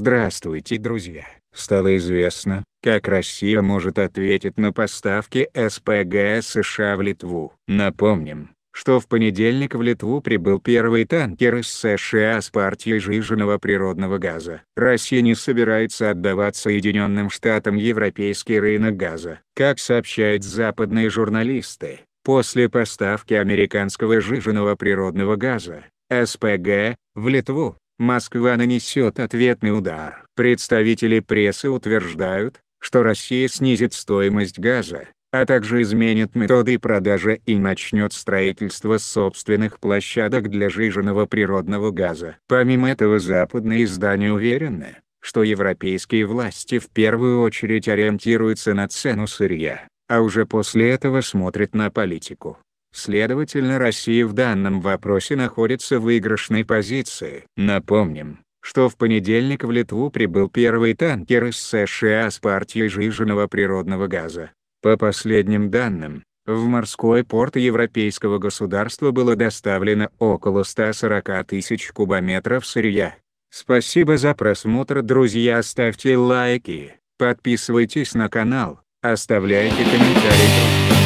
Здравствуйте, друзья! Стало известно, как Россия может ответить на поставки СПГ США в Литву. Напомним, что в понедельник в Литву прибыл первый танкер из США с партией жиженного природного газа. Россия не собирается отдавать Соединенным Штатам европейский рынок газа. Как сообщают западные журналисты, после поставки американского жиженного природного газа, СПГ, в Литву, Москва нанесет ответный удар. Представители прессы утверждают, что Россия снизит стоимость газа, а также изменит методы продажи и начнет строительство собственных площадок для жиженного природного газа. Помимо этого западные издания уверены, что европейские власти в первую очередь ориентируются на цену сырья, а уже после этого смотрят на политику. Следовательно, Россия в данном вопросе находится в выигрышной позиции. Напомним, что в понедельник в Литву прибыл первый танкер из США с партией жиженного природного газа. По последним данным, в морской порт европейского государства было доставлено около 140 тысяч кубометров сырья. Спасибо за просмотр друзья ставьте лайки, подписывайтесь на канал, оставляйте комментарии.